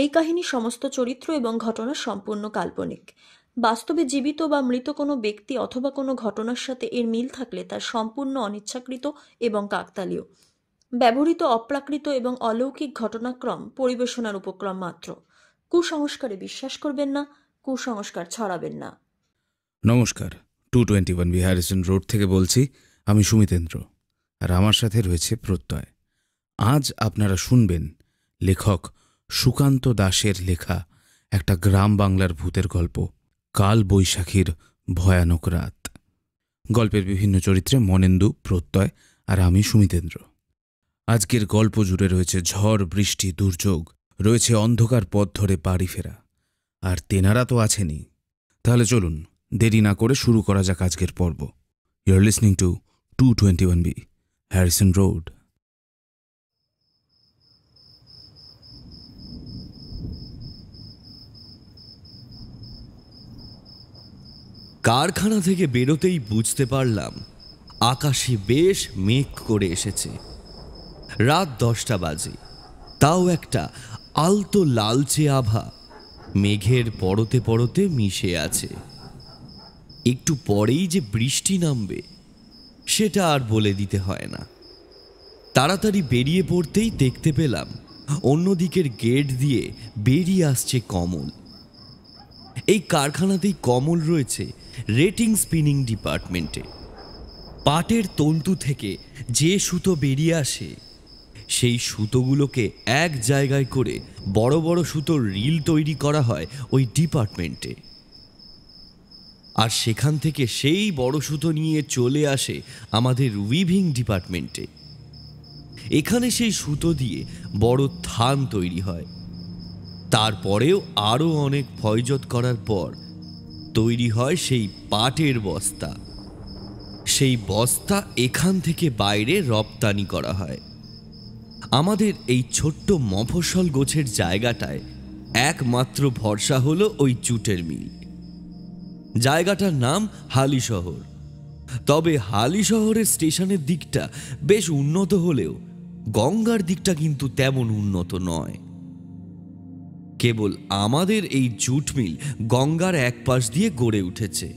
এই কাহিনী সমস্ত চরিত্র এবং ঘটনা সম্পূর্ণ কাল্পনিক বাস্তবে জীবিত বা মৃত কোনো ব্যক্তি অথবা কোনো ঘটনার সাথে এর মিল থাকলে তার সম্পূর্ণ অনিচ্ছাকৃত এবং কাকতালীয় ব্যবহৃত অপ্রাকৃত এবং অলৌকিক ঘটনাক্রম পরিবেশনার উপক্রম মাত্র কুসংস্কারে বিশ্বাস করবেন না কুসংস্কার ছড়াবেন না নমস্কার two twenty one B Harrison road থেকে বলছি আমি সুমিতেন্দ্র আর আমার সাথে রয়েছে প্রত্যয় আজ আপনারা শুনবেন লেখক সুকান্ত দাসের লেখা একটা গ্রাম বাংলার ভূতের গল্প কাল বৈশাখীর ভয়ানক রাত গল্পের বিভিন্ন চরিত্রে মনেন্দু প্রত্যয় আর আমি সুমিতেন্দ্র আজকের গল্প জুড়ে রয়েছে ঝড় বৃষ্টি দুর্যোগ রয়েছে অন্ধকার পথ ধরে বাড়ি ফেরা আর তেনারা তো আছেনই তাহলে চলুন দেরি না করে শুরু করা যাক আজকের পর্ব you're listening to two twenty one B Harrison road কারখানা থেকে বেরোতেই বুঝতে পারলাম আকাশে বেশ মেঘ করে এসেছে রাত দশটা বাজে তাও একটা আলতো লালচে আভা মেঘের পরতে পরতে মিশে আছে একটু পরেই যে বৃষ্টি নামবে সেটা আর বলে দিতে হয় না তাড়াতাড়ি বেরিয়ে পড়তেই দেখতে পেলাম অন্যদিকের গেট দিয়ে বেরিয়ে আসছে কমল এই কারখানাতেই কমল রয়েছে রেটিং স্পিনিং ডিপার্টমেন্টে পাটের তন্তু থেকে যে সুতো বেরিয়ে আসে সেই সুতোগুলোকে এক জায়গায় করে বড় বড় সুতোর রিল তৈরি করা হয় ওই ডিপার্টমেন্টে আর সেখান থেকে সেই বড় সুতো নিয়ে চলে আসে আমাদের উইভিং ডিপার্টমেন্টে এখানে সেই সুতো দিয়ে বড় থান তৈরি হয় তারপরেও আরও অনেক ফয়জত করার পর তৈরি হয় সেই পাটের বস্তা সেই বস্তা এখান থেকে বাইরে রপ্তানি করা হয় আমাদের এই ছোট্ট মফসল গোছের জায়গাটায় একমাত্র ভরসা হলো ওই চুটের মিল জায়গাটার নাম হালি শহর তবে হালি শহরের স্টেশনের দিকটা বেশ উন্নত হলেও গঙ্গার দিকটা কিন্তু তেমন উন্নত নয় কেবল আমাদের এই জুট মিল গঙ্গার এক পাশ দিয়ে গড়ে উঠেছে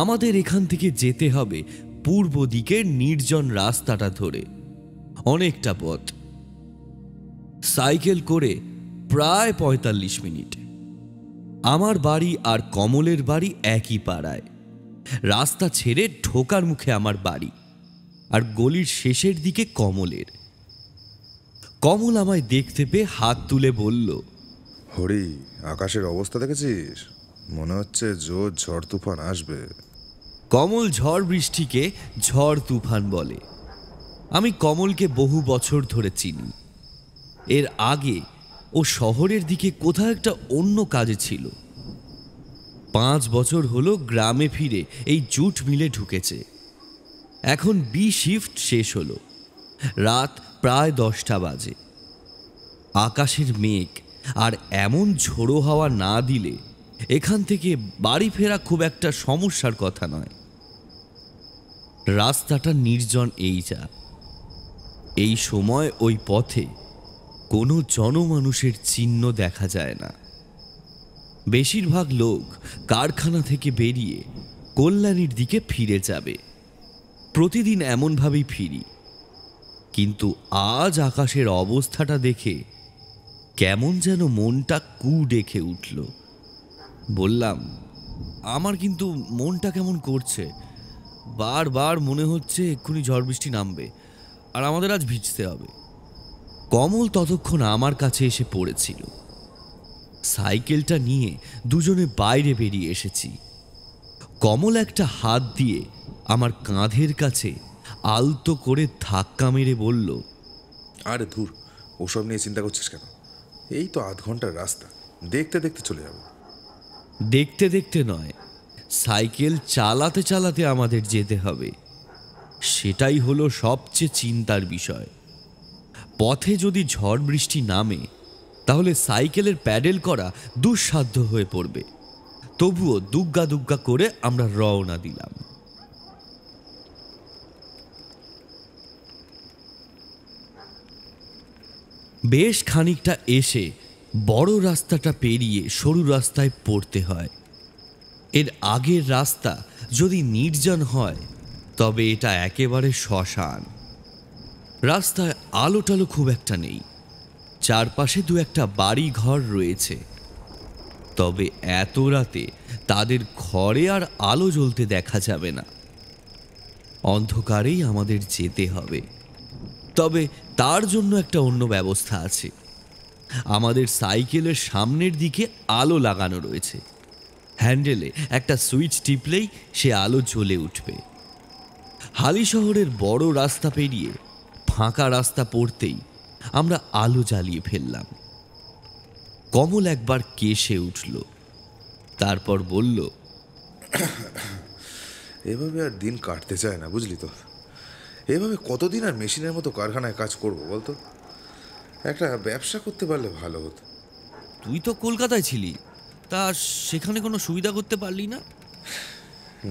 আমাদের এখান থেকে যেতে হবে পূর্ব দিকের নির্জন রাস্তাটা ধরে অনেকটা পথ সাইকেল করে প্রায় পঁয়তাল্লিশ মিনিট আমার বাড়ি আর কমলের বাড়ি একই পাড়ায় রাস্তা ছেড়ে ঢোকার মুখে আমার বাড়ি আর গলির শেষের দিকে কমলের কমল আমায় দেখতে পেয়ে হাত তুলে বলল হরি আকাশের অবস্থা দেখেছিস মনে হচ্ছে জোর ঝড় তুফান আসবে কমল ঝড় বৃষ্টিকে ঝড় তুফান বলে আমি কমলকে বহু বছর ধরে চিনি এর আগে ও শহরের দিকে কোথাও একটা অন্য কাজে ছিল পাঁচ বছর হলো গ্রামে ফিরে এই জুট মিলে ঢুকেছে এখন বি শিফট শেষ হলো রাত প্রায় দশটা বাজে আকাশের মেঘ আর এমন ঝোড়ো হাওয়া না দিলে এখান থেকে বাড়ি ফেরা খুব একটা সমস্যার কথা নয় রাস্তাটা নির্জন এই যা এই সময় ওই পথে কোনো জনমানুষের চিহ্ন দেখা যায় না বেশিরভাগ লোক কারখানা থেকে বেরিয়ে কল্যাণীর দিকে ফিরে যাবে প্রতিদিন এমনভাবেই ফিরি কিন্তু আজ আকাশের অবস্থাটা দেখে কেমন যেন মনটা কু ডেকে উঠল বললাম আমার কিন্তু মনটা কেমন করছে বারবার মনে হচ্ছে এক্ষুনি ঝড় বৃষ্টি নামবে আর আমাদের আজ ভিজতে হবে কমল ততক্ষণ আমার কাছে এসে পড়েছিল সাইকেলটা নিয়ে দুজনে বাইরে বেরিয়ে এসেছি কমল একটা হাত দিয়ে আমার কাঁধের কাছে আলতো করে ধাক্কা মেরে বলল আরে ধুর ওসব নিয়ে চিন্তা করছিস কেন এই তো আধ ঘন্টার রাস্তা দেখতে দেখতে চলে যাব দেখতে দেখতে নয় সাইকেল চালাতে চালাতে আমাদের যেতে হবে সেটাই হলো সবচেয়ে চিন্তার বিষয় পথে যদি ঝড় বৃষ্টি নামে তাহলে সাইকেলের প্যাডেল করা দুঃসাধ্য হয়ে পড়বে তবুও দুগ্গা দুগ্গা করে আমরা রওনা দিলাম বেশ খানিকটা এসে বড় রাস্তাটা পেরিয়ে সরু রাস্তায় পড়তে হয় এর আগের রাস্তা যদি নির্জন হয় তবে এটা একেবারে শ্মশান রাস্তায় আলো টালো খুব একটা নেই চারপাশে দু একটা বাড়ি ঘর রয়েছে তবে এত রাতে তাদের ঘরে আর আলো জ্বলতে দেখা যাবে না অন্ধকারেই আমাদের যেতে হবে তবে তার জন্য একটা অন্য ব্যবস্থা আছে আমাদের সাইকেলের সামনের দিকে আলো লাগানো রয়েছে হ্যান্ডেলে একটা সুইচ টিপলেই সে আলো জ্বলে উঠবে হালি শহরের বড় রাস্তা পেরিয়ে ফাঁকা রাস্তা পড়তেই আমরা আলো জ্বালিয়ে ফেললাম কমল একবার কেসে উঠল তারপর বলল এভাবে আর দিন কাটতে চায় না বুঝলি তো এভাবে কতদিন আর মেশিনের মতো কারখানায় কাজ করব বলতো একটা ব্যবসা করতে পারলে ভালো হতো তুই তো কলকাতায় ছিলি তা সেখানে কোনো সুবিধা করতে পারলি না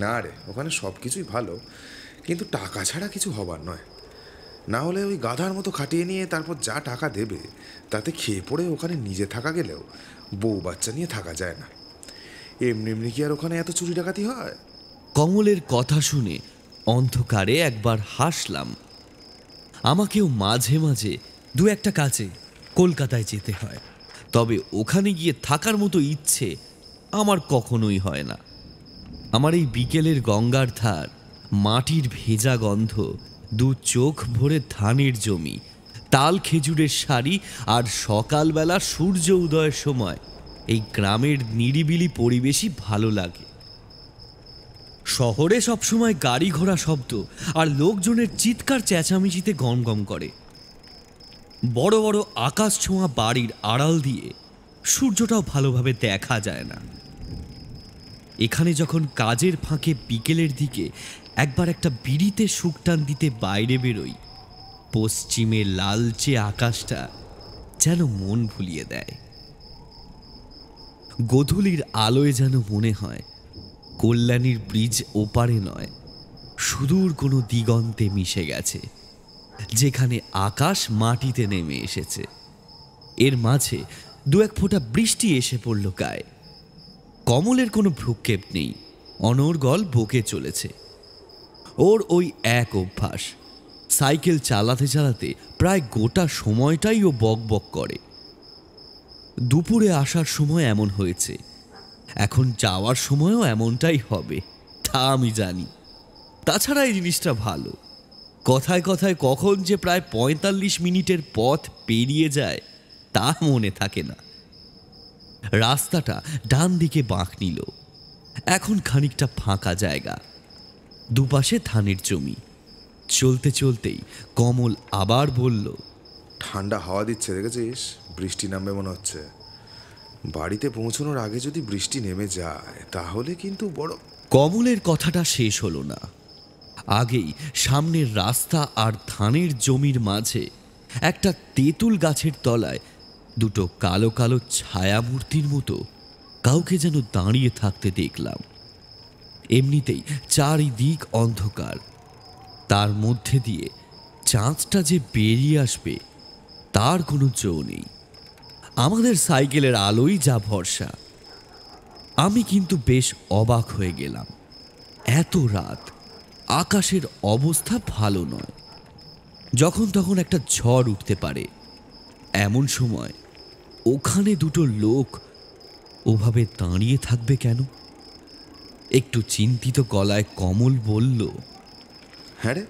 না রে ওখানে সব কিছুই ভালো কিন্তু টাকা ছাড়া কিছু হবার নয় না হলে ওই গাধার মতো খাটিয়ে নিয়ে তারপর যা টাকা দেবে তাতে খেয়ে পড়ে ওখানে নিজে থাকা গেলেও বউ বাচ্চা নিয়ে থাকা যায় না এমনি এমনি কি আর ওখানে এত চুরি ডাকাতি হয় কমলের কথা শুনে অন্ধকারে একবার হাসলাম আমাকেও মাঝে মাঝে দু একটা কাজে কলকাতায় যেতে হয় তবে ওখানে গিয়ে থাকার মতো ইচ্ছে আমার কখনোই হয় না আমার এই বিকেলের গঙ্গার ধার মাটির ভেজা গন্ধ দু চোখ ভরে ধানের জমি তাল খেজুরের শাড়ি আর সকালবেলা সূর্য উদয়ের সময় এই গ্রামের নিরিবিলি পরিবেশই ভালো লাগে শহরে সবসময় গাড়ি ঘোড়া শব্দ আর লোকজনের চিৎকার চেঁচামেচিতে গমগম করে বড় বড় আকাশ ছোঁয়া বাড়ির আড়াল দিয়ে সূর্যটাও ভালোভাবে দেখা যায় না এখানে যখন কাজের ফাঁকে বিকেলের দিকে একবার একটা বিড়িতে টান দিতে বাইরে বেরোই পশ্চিমে লালচে আকাশটা যেন মন ভুলিয়ে দেয় গধূলির আলোয় যেন মনে হয় কল্যাণীর ব্রিজ ওপারে নয় সুদূর কোনো দিগন্তে মিশে গেছে যেখানে আকাশ মাটিতে নেমে এসেছে এর মাঝে দু এক ফোঁটা বৃষ্টি এসে পড়ল গায়ে কমলের কোনো ভ্রুক্ষেপ নেই অনর্গল বকে চলেছে ওর ওই এক অভ্যাস সাইকেল চালাতে চালাতে প্রায় গোটা সময়টাই ও বক বক করে দুপুরে আসার সময় এমন হয়েছে এখন যাওয়ার সময়ও এমনটাই হবে তা আমি জানি তাছাড়া এই জিনিসটা ভালো কথায় কথায় কখন যে প্রায় পঁয়তাল্লিশ মিনিটের পথ পেরিয়ে যায় তা মনে থাকে না রাস্তাটা ডান দিকে বাঁক নিল এখন খানিকটা ফাঁকা জায়গা দুপাশে ধানের জমি চলতে চলতেই কমল আবার বলল ঠান্ডা হাওয়া দিচ্ছে দেখেছিস বৃষ্টি নামবে মনে হচ্ছে বাড়িতে পৌঁছানোর আগে যদি বৃষ্টি নেমে যায় তাহলে কিন্তু বড় কমলের কথাটা শেষ হলো না আগেই সামনের রাস্তা আর ধানের জমির মাঝে একটা তেঁতুল গাছের তলায় দুটো কালো কালো ছায়ামূর্তির মতো কাউকে যেন দাঁড়িয়ে থাকতে দেখলাম এমনিতেই চারিদিক অন্ধকার তার মধ্যে দিয়ে চাঁদটা যে বেরিয়ে আসবে তার কোনো জো নেই আমাদের সাইকেলের আলোই যা ভরসা আমি কিন্তু বেশ অবাক হয়ে গেলাম এত রাত আকাশের অবস্থা ভালো নয় যখন তখন একটা ঝড় উঠতে পারে এমন সময় ওখানে দুটো লোক ওভাবে দাঁড়িয়ে থাকবে কেন একটু চিন্তিত গলায় কমল বলল হ্যাঁ রে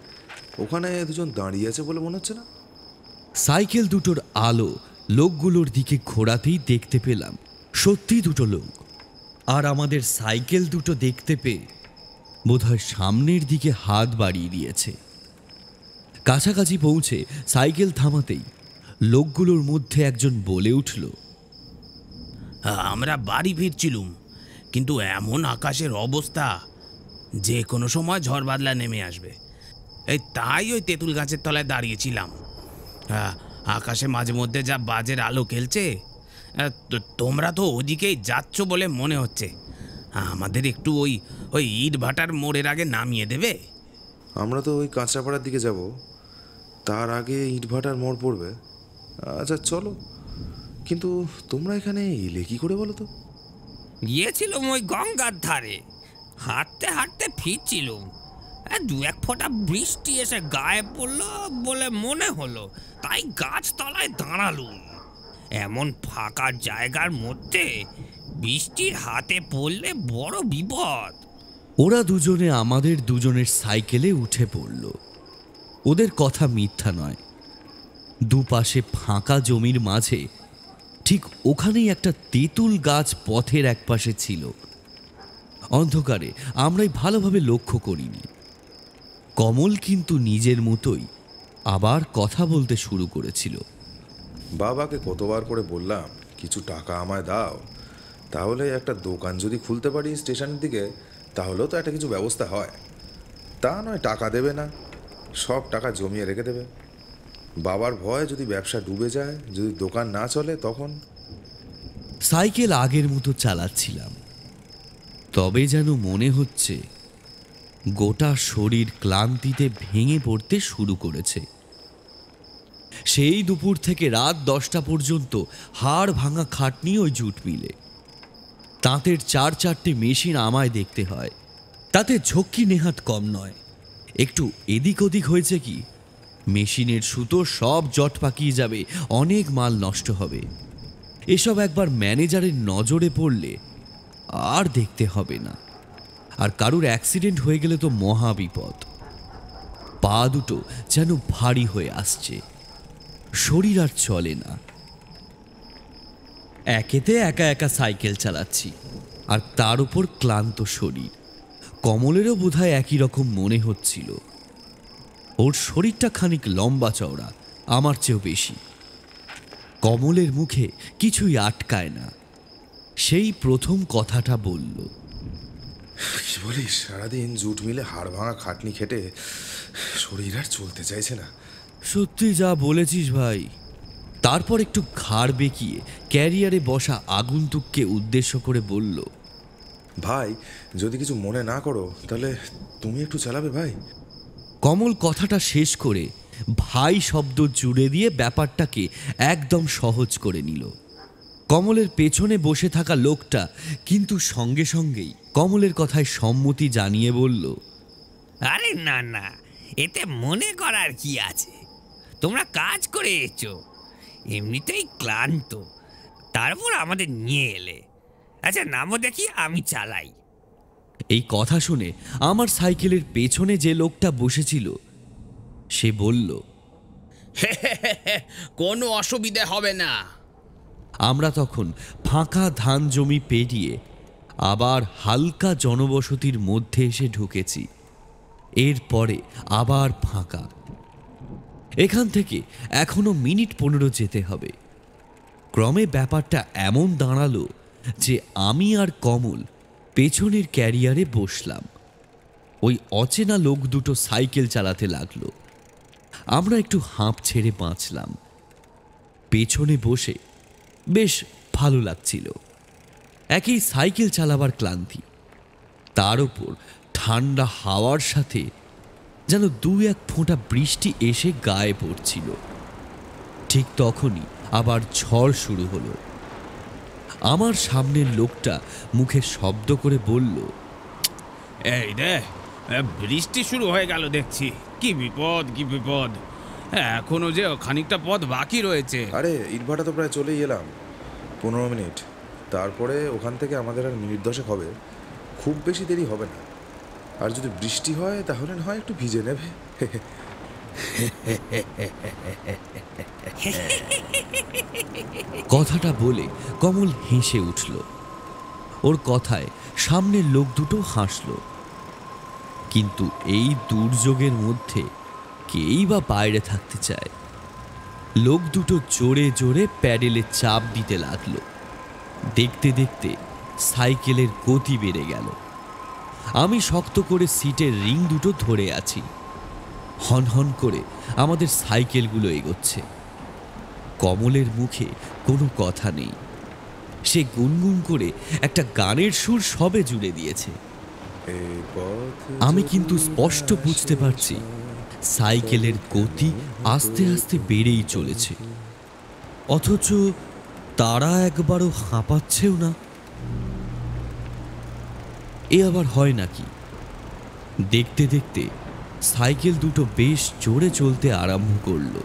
ওখানে দুজন দাঁড়িয়ে আছে বলে মনে হচ্ছে না সাইকেল দুটোর আলো লোকগুলোর দিকে ঘোরাতেই দেখতে পেলাম সত্যি দুটো লোক আর আমাদের সাইকেল দুটো দেখতে পেয়ে বোধহয় সামনের দিকে হাত বাড়িয়ে দিয়েছে কাছাকাছি পৌঁছে সাইকেল থামাতেই লোকগুলোর মধ্যে একজন বলে উঠল আমরা বাড়ি ফিরছিলুম কিন্তু এমন আকাশের অবস্থা যে কোনো সময় ঝড় বাদলা নেমে আসবে এই তাই ওই তেঁতুল গাছের তলায় দাঁড়িয়েছিলাম আকাশে মাঝে মধ্যে যা বাজের আলো খেলছে তোমরা তো ওদিকেই যাচ্ছ বলে মনে হচ্ছে আমাদের একটু ওই ওই ইট ভাটার মোড়ের আগে নামিয়ে দেবে আমরা তো ওই কাঁচরাপাড়ার দিকে যাব তার আগে ইট ভাটার মোড় পড়বে আচ্ছা চলো কিন্তু তোমরা এখানে এলে কী করে বলো তো গিয়েছিলাম ওই গঙ্গার ধারে হাঁটতে হাঁটতে ফিরছিলাম হ্যাঁ, দু এক ফোঁটা বৃষ্টি এসে গায়ে পড়ল বলে মনে হলো তাই গাছতলায় দাঁড়ালুম এমন ফাঁকা জায়গার মধ্যে বৃষ্টির হাতে পড়লে বড় বিপদ ওরা দুজনে আমাদের দুজনের সাইকেলে উঠে পড়ল ওদের কথা মিথ্যা নয় দুপাশে ফাঁকা জমির মাঝে ঠিক ওখানেই একটা তেঁতুল গাছ পথের একপাশে ছিল অন্ধকারে আমরাই ভালোভাবে লক্ষ্য করিনি কমল কিন্তু নিজের মতোই আবার কথা বলতে শুরু করেছিল বাবাকে কতবার করে বললাম কিছু টাকা আমায় দাও তাহলে একটা দোকান যদি খুলতে পারি স্টেশনের দিকে তাহলেও তো একটা কিছু ব্যবস্থা হয় তা নয় টাকা দেবে না সব টাকা জমিয়ে রেখে দেবে বাবার ভয় যদি ব্যবসা ডুবে যায় যদি দোকান না চলে তখন সাইকেল আগের মতো চালাচ্ছিলাম তবে যেন মনে হচ্ছে গোটা শরীর ক্লান্তিতে ভেঙে পড়তে শুরু করেছে সেই দুপুর থেকে রাত দশটা পর্যন্ত হাড় ভাঙা খাটনি ওই জুট মিলে তাঁতের চার চারটে মেশিন আমায় দেখতে হয় তাতে ঝক্কি নেহাত কম নয় একটু এদিক ওদিক হয়েছে কি মেশিনের সুতো সব জট পাকিয়ে যাবে অনেক মাল নষ্ট হবে এসব একবার ম্যানেজারের নজরে পড়লে আর দেখতে হবে না আর কারুর অ্যাক্সিডেন্ট হয়ে গেলে তো মহাবিপদ পা দুটো যেন ভারী হয়ে আসছে শরীর আর চলে না একেতে একা একা সাইকেল চালাচ্ছি আর তার উপর ক্লান্ত শরীর কমলেরও বোধহয় একই রকম মনে হচ্ছিল ওর শরীরটা খানিক লম্বা চওড়া আমার চেয়েও বেশি কমলের মুখে কিছুই আটকায় না সেই প্রথম কথাটা বলল কী বলিস সারাদিন জুট মিলে হাড় ভাঙা খাটনি খেটে শরীর আর চলতে চাইছে না সত্যি যা বলেছিস ভাই তারপর একটু ঘাড় বেঁকিয়ে ক্যারিয়ারে বসা আগন্তুককে উদ্দেশ্য করে বলল ভাই যদি কিছু মনে না করো তাহলে তুমি একটু চালাবে ভাই কমল কথাটা শেষ করে ভাই শব্দ জুড়ে দিয়ে ব্যাপারটাকে একদম সহজ করে নিল কমলের পেছনে বসে থাকা লোকটা কিন্তু সঙ্গে সঙ্গেই কমলের কথায় সম্মতি জানিয়ে বলল আরে না না এতে মনে করার কি আছে তোমরা কাজ করে এসো এমনিতেই ক্লান্ত তারপর আমাদের নিয়ে এলে আচ্ছা নামও দেখি আমি চালাই এই কথা শুনে আমার সাইকেলের পেছনে যে লোকটা বসেছিল সে বলল কোনো অসুবিধে হবে না আমরা তখন ফাঁকা ধান জমি পেরিয়ে আবার হালকা জনবসতির মধ্যে এসে ঢুকেছি এরপরে আবার ফাঁকা এখান থেকে এখনো মিনিট পনেরো যেতে হবে ক্রমে ব্যাপারটা এমন দাঁড়ালো যে আমি আর কমল পেছনের ক্যারিয়ারে বসলাম ওই অচেনা লোক দুটো সাইকেল চালাতে লাগলো আমরা একটু হাঁপ ছেড়ে বাঁচলাম পেছনে বসে বেশ ভালো লাগছিল একই সাইকেল চালাবার ক্লান্তি তার উপর ঠান্ডা হাওয়ার সাথে যেন দু এক ফোঁটা বৃষ্টি এসে গায়ে পড়ছিল ঠিক তখনই আবার ঝড় শুরু হলো আমার সামনের লোকটা মুখে শব্দ করে বলল এই রে বৃষ্টি শুরু হয়ে গেল দেখছি কি বিপদ কি বিপদ হ্যাঁ, এখনো যে খানিকটা পথ বাকি রয়েছে আরে ইটভাটা তো প্রায় চলেই এলাম পনেরো মিনিট তারপরে ওখান থেকে আমাদের আর মিনিট দশেক হবে খুব বেশি দেরি হবে না আর যদি বৃষ্টি হয় তাহলে না হয় একটু ভিজে নেবে কথাটা বলে কমল হেসে উঠল ওর কথায় সামনের লোক দুটো হাসল কিন্তু এই দুর্যোগের মধ্যে কেই বা বাইরে থাকতে চায় লোক দুটো জোরে জোরে প্যাডেলে চাপ দিতে লাগলো দেখতে দেখতে সাইকেলের গতি বেড়ে গেল আমি শক্ত করে সিটের রিং দুটো ধরে আছি হনহন করে আমাদের সাইকেলগুলো এগোচ্ছে কমলের মুখে কোনো কথা নেই সে গুনগুন করে একটা গানের সুর সবে জুড়ে দিয়েছে আমি কিন্তু স্পষ্ট বুঝতে পারছি সাইকেলের গতি আস্তে আস্তে বেড়েই চলেছে অথচ তারা একবারও হাঁপাচ্ছেও না এ আবার হয় নাকি দেখতে দেখতে সাইকেল দুটো বেশ জোরে চলতে আরম্ভ করল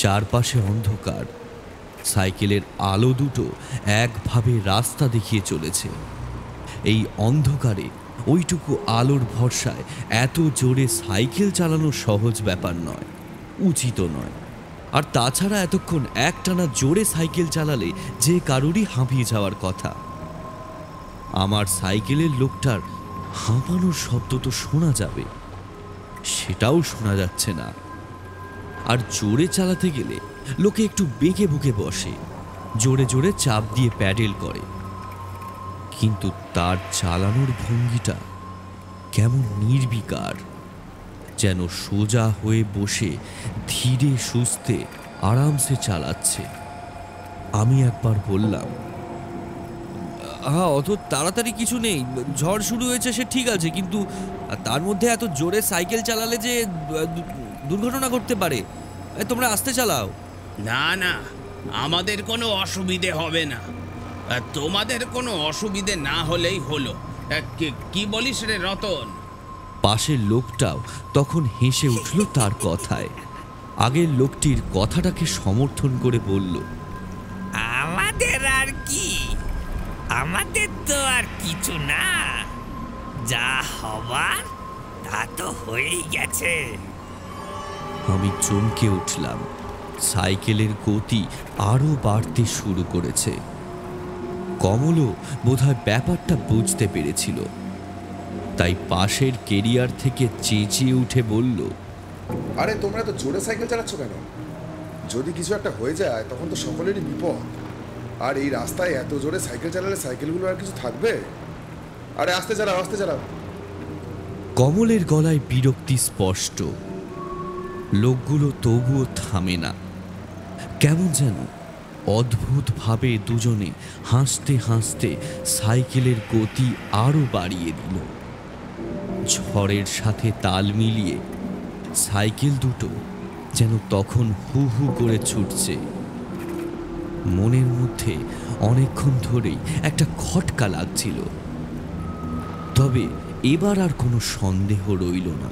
চারপাশে অন্ধকার সাইকেলের আলো দুটো একভাবে রাস্তা দেখিয়ে চলেছে এই অন্ধকারে ওইটুকু আলোর ভরসায় এত জোরে সাইকেল চালানো সহজ ব্যাপার নয় উচিত নয় আর তাছাড়া এতক্ষণ একটানা জোরে সাইকেল চালালে যে কারোরই হাঁপিয়ে যাওয়ার কথা আমার সাইকেলের লোকটার হাঁপানোর শব্দ তো শোনা যাবে সেটাও শোনা যাচ্ছে না আর জোরে চালাতে গেলে লোকে একটু বেঁকে বুকে বসে জোরে জোরে চাপ দিয়ে প্যাডেল করে কিন্তু তার চালানোর ভঙ্গিটা কেমন নির্বিকার যেন সোজা হয়ে বসে ধীরে সুস্থে আরামসে চালাচ্ছে আমি একবার বললাম হ্যাঁ অত তাড়াতাড়ি কিছু নেই ঝড় শুরু হয়েছে সে ঠিক আছে কিন্তু তার মধ্যে এত জোরে সাইকেল চালালে যে দুর্ঘটনা ঘটতে পারে তোমরা আস্তে চালাও না না আমাদের কোনো অসুবিধে হবে না তোমাদের কোনো অসুবিধে না হলেই হলো কি বলিস রে রতন পাশের লোকটাও তখন হেসে উঠল তার কথায় আগের লোকটির কথাটাকে সমর্থন করে বলল আমাদের আর কি আমাদের তো আর কিছু না যা হবার তা তো হয়েই গেছে আমি চমকে উঠলাম সাইকেলের গতি আরও বাড়তে শুরু করেছে কমলও বোধহয় ব্যাপারটা বুঝতে পেরেছিল তাই পাশের কেরিয়ার থেকে চেঁচিয়ে উঠে বলল আরে তোমরা তো জোরে সাইকেল চালাচ্ছ কেন যদি কিছু একটা হয়ে যায় তখন তো সকলেরই বিপদ আর এই রাস্তায় এত জোরে সাইকেল চালালে সাইকেলগুলো আর কিছু থাকবে আরে আস্তে চালাও আস্তে চালাও কমলের গলায় বিরক্তি স্পষ্ট লোকগুলো তবুও থামে না কেমন যেন অদ্ভুতভাবে দুজনে হাসতে হাসতে সাইকেলের গতি আরও বাড়িয়ে দিল ঝড়ের সাথে তাল মিলিয়ে সাইকেল দুটো যেন তখন হু হু করে ছুটছে মনের মধ্যে অনেকক্ষণ ধরেই একটা খটকা লাগছিল তবে এবার আর কোনো সন্দেহ রইল না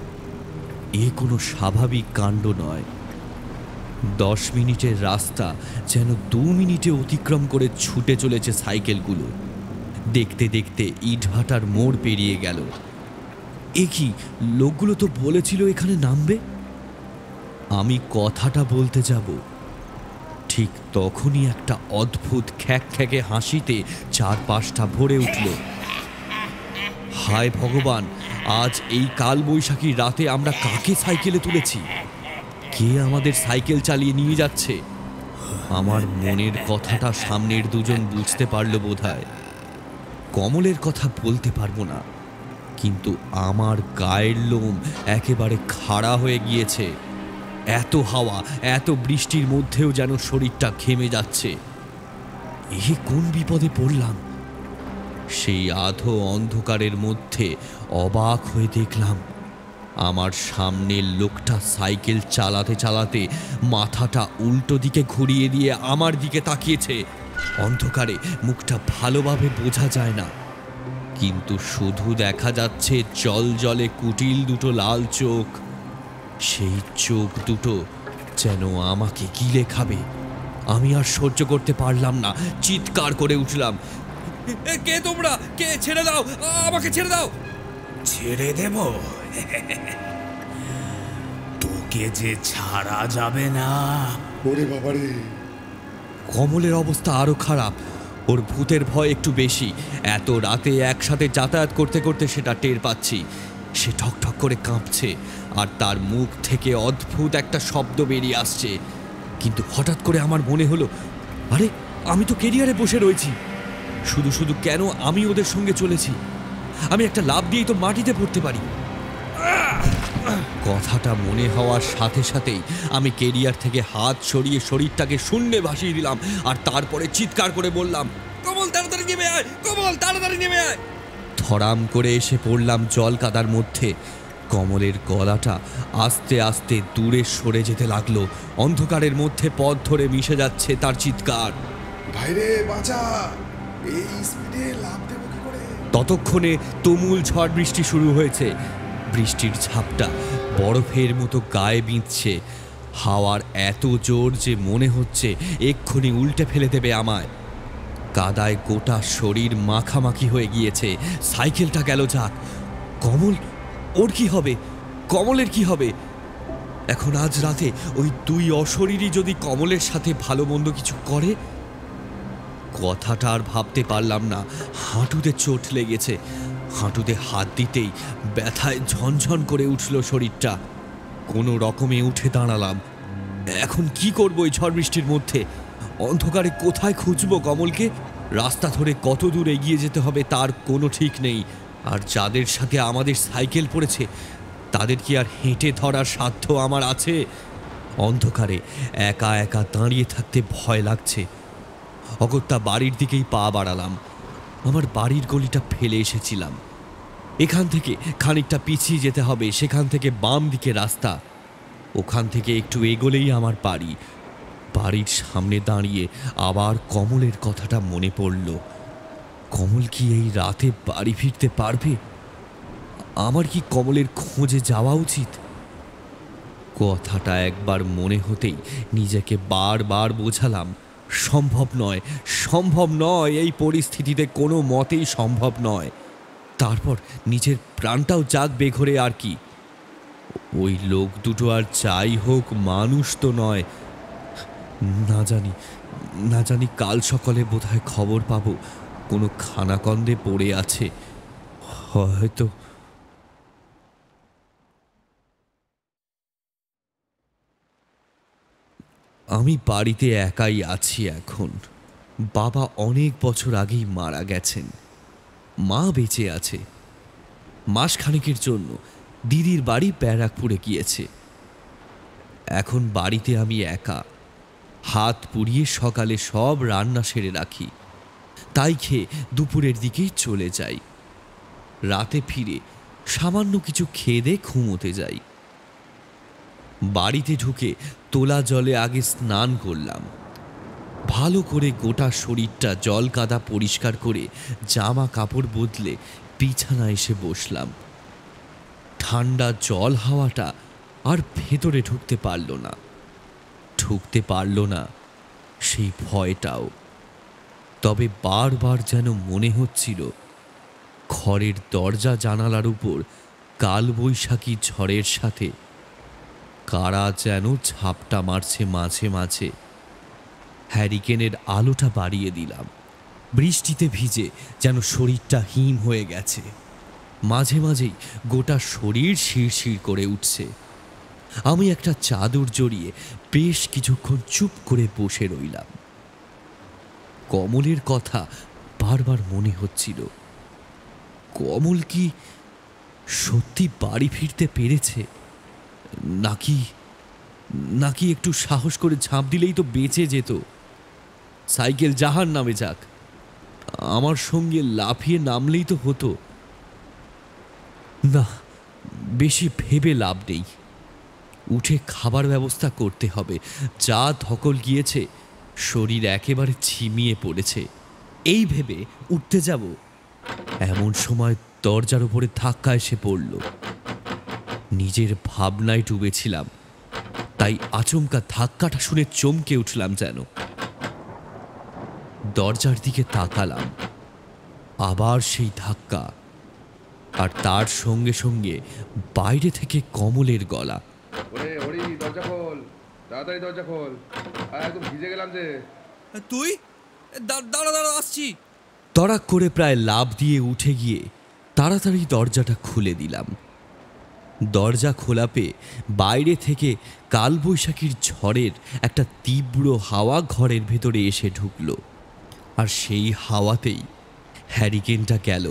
এ কোনো স্বাভাবিক কাণ্ড নয় দশ মিনিটের রাস্তা যেন দু মিনিটে অতিক্রম করে ছুটে চলেছে সাইকেলগুলো দেখতে দেখতে ইটভাটার মোড় পেরিয়ে গেল এ কি লোকগুলো তো বলেছিল এখানে নামবে আমি কথাটা বলতে যাব ঠিক তখনই একটা অদ্ভুত খ্যাক খ্যাকে হাসিতে চারপাশটা ভরে উঠল হায় ভগবান আজ এই কালবৈশাখী রাতে আমরা কাকে সাইকেলে তুলেছি কে আমাদের সাইকেল চালিয়ে নিয়ে যাচ্ছে আমার মনের কথাটা সামনের দুজন বুঝতে পারল বোধ কমলের কথা বলতে পারবো না কিন্তু আমার গায়ের লোম একেবারে খাড়া হয়ে গিয়েছে এত হাওয়া এত বৃষ্টির মধ্যেও যেন শরীরটা ঘেমে যাচ্ছে এ কোন বিপদে পড়লাম সেই আধো অন্ধকারের মধ্যে অবাক হয়ে দেখলাম আমার সামনের লোকটা সাইকেল চালাতে চালাতে মাথাটা উল্টো দিকে ঘুরিয়ে দিয়ে আমার দিকে তাকিয়েছে অন্ধকারে মুখটা ভালোভাবে বোঝা যায় না কিন্তু শুধু দেখা যাচ্ছে জল জলে কুটিল দুটো লাল চোখ সেই চোখ দুটো যেন আমাকে গিলে খাবে আমি আর সহ্য করতে পারলাম না চিৎকার করে উঠলাম কে তোমরা কে ছেড়ে দাও আমাকে ছেড়ে দাও ছেড়ে দেবো তোকে যে ছাড়া যাবে না ওরে বাবারে কমলের অবস্থা আরো খারাপ ওর ভূতের ভয় একটু বেশি এত রাতে একসাথে যাতায়াত করতে করতে সেটা টের পাচ্ছি সে ঠকঠক করে কাঁপছে আর তার মুখ থেকে অদ্ভুত একটা শব্দ বেরিয়ে আসছে কিন্তু হঠাৎ করে আমার মনে হলো আরে আমি তো কেরিয়ারে বসে রয়েছি শুধু শুধু কেন আমি ওদের সঙ্গে চলেছি আমি একটা লাভ দিয়েই তো মাটিতে পড়তে পারি কথাটা মনে হওয়ার সাথে সাথেই আমি কেরিয়ার থেকে হাত সরিয়ে শরীরটাকে শূন্যে ভাসিয়ে দিলাম আর তারপরে চিৎকার করে বললাম কমল তাড়াতাড়ি নেমে আয় কমল তাড়াতাড়ি নেমে আয় থরাম করে এসে পড়লাম জল কাদার মধ্যে কমলের গলাটা আস্তে আস্তে দূরে সরে যেতে লাগলো অন্ধকারের মধ্যে পথ ধরে মিশে যাচ্ছে তার চিৎকার ভাইরে বাঁচা এই স্পিডে লাভ দেব ততক্ষণে তুমুল ঝড় বৃষ্টি শুরু হয়েছে বৃষ্টির ঝাপটা বরফের মতো গায়ে বিঁধছে হাওয়ার এত জোর যে মনে হচ্ছে এক্ষুনি উল্টে ফেলে দেবে আমায় কাদায় গোটা শরীর মাখামাখি হয়ে গিয়েছে সাইকেলটা গেল যাক কমল ওর কি হবে কমলের কি হবে এখন আজ রাতে ওই দুই অশরীরই যদি কমলের সাথে ভালো মন্দ কিছু করে কথাটা আর ভাবতে পারলাম না হাঁটুতে চোট লেগেছে হাঁটুতে হাত দিতেই ব্যথায় ঝনঝন করে উঠল শরীরটা কোনো রকমে উঠে দাঁড়ালাম এখন কি করব এই ঝড় বৃষ্টির মধ্যে অন্ধকারে কোথায় খুঁজব কমলকে রাস্তা ধরে কত দূর এগিয়ে যেতে হবে তার কোনো ঠিক নেই আর যাদের সাথে আমাদের সাইকেল পড়েছে তাদের কি আর হেঁটে ধরার সাধ্য আমার আছে অন্ধকারে একা একা দাঁড়িয়ে থাকতে ভয় লাগছে অগত্যা বাড়ির দিকেই পা বাড়ালাম আমার বাড়ির গলিটা ফেলে এসেছিলাম এখান থেকে খানিকটা পিছিয়ে যেতে হবে সেখান থেকে বাম দিকে রাস্তা ওখান থেকে একটু এগোলেই আমার বাড়ি বাড়ির সামনে দাঁড়িয়ে আবার কমলের কথাটা মনে পড়ল কমল কি এই রাতে বাড়ি ফিরতে পারবে আমার কি কমলের খোঁজে যাওয়া উচিত কথাটা একবার মনে হতেই নিজেকে বারবার বোঝালাম সম্ভব নয় সম্ভব নয় এই পরিস্থিতিতে কোনো মতেই সম্ভব নয় তারপর নিজের প্রাণটাও যাক বেঘরে আর কি ওই লোক দুটো আর যাই হোক মানুষ তো নয় না জানি না জানি কাল সকালে বোধহয় খবর পাবো কোনো খানাকন্দে পড়ে আছে হয়তো আমি বাড়িতে একাই আছি এখন বাবা অনেক বছর আগেই মারা গেছেন মা বেঁচে আছে মাসখানেকের জন্য দিদির বাড়ি ব্যারাকপুরে গিয়েছে এখন বাড়িতে আমি একা হাত পুড়িয়ে সকালে সব রান্না সেরে রাখি তাই খেয়ে দুপুরের দিকেই চলে যাই রাতে ফিরে সামান্য কিছু খেয়ে দে ঘুমোতে যাই বাড়িতে ঢুকে তোলা জলে আগে স্নান করলাম ভালো করে গোটা শরীরটা জল কাদা পরিষ্কার করে জামা কাপড় বদলে বিছানা এসে বসলাম ঠান্ডা জল হাওয়াটা আর ভেতরে ঢুকতে পারল না ঢুকতে পারল না সেই ভয়টাও তবে বারবার যেন মনে হচ্ছিল ঘরের দরজা জানালার উপর কালবৈশাখী ঝড়ের সাথে কারা যেন ঝাপটা মারছে মাঝে মাঝে হ্যারিকেনের আলোটা বাড়িয়ে দিলাম বৃষ্টিতে ভিজে যেন শরীরটা হিম হয়ে গেছে মাঝে মাঝেই গোটা শরীর শিরশির করে উঠছে আমি একটা চাদর জড়িয়ে বেশ কিছুক্ষণ চুপ করে বসে রইলাম কমলের কথা বারবার মনে হচ্ছিল কমল কি সত্যি বাড়ি ফিরতে পেরেছে নাকি নাকি একটু সাহস করে ঝাঁপ দিলেই তো বেঁচে যেত সাইকেল জাহার নামে যাক আমার সঙ্গে লাফিয়ে নামলেই তো হতো না বেশি ভেবে লাভ নেই উঠে খাবার ব্যবস্থা করতে হবে যা ধকল গিয়েছে শরীর একেবারে ছিমিয়ে পড়েছে এই ভেবে উঠতে যাব এমন সময় দরজার উপরে ধাক্কা এসে পড়ল নিজের ভাবনায় ডুবেছিলাম তাই আচমকা ধাক্কাটা শুনে চমকে উঠলাম যেন দরজার দিকে তাকালাম আবার সেই ধাক্কা আর তার সঙ্গে সঙ্গে বাইরে থেকে কমলের গলা তুই দাঁড়া দাঁড়া আসছি তড়াক করে প্রায় লাভ দিয়ে উঠে গিয়ে তাড়াতাড়ি দরজাটা খুলে দিলাম দরজা খোলা পেয়ে বাইরে থেকে কালবৈশাখীর ঝড়ের একটা তীব্র হাওয়া ঘরের ভেতরে এসে ঢুকল আর সেই হাওয়াতেই হ্যারিকেনটা গেল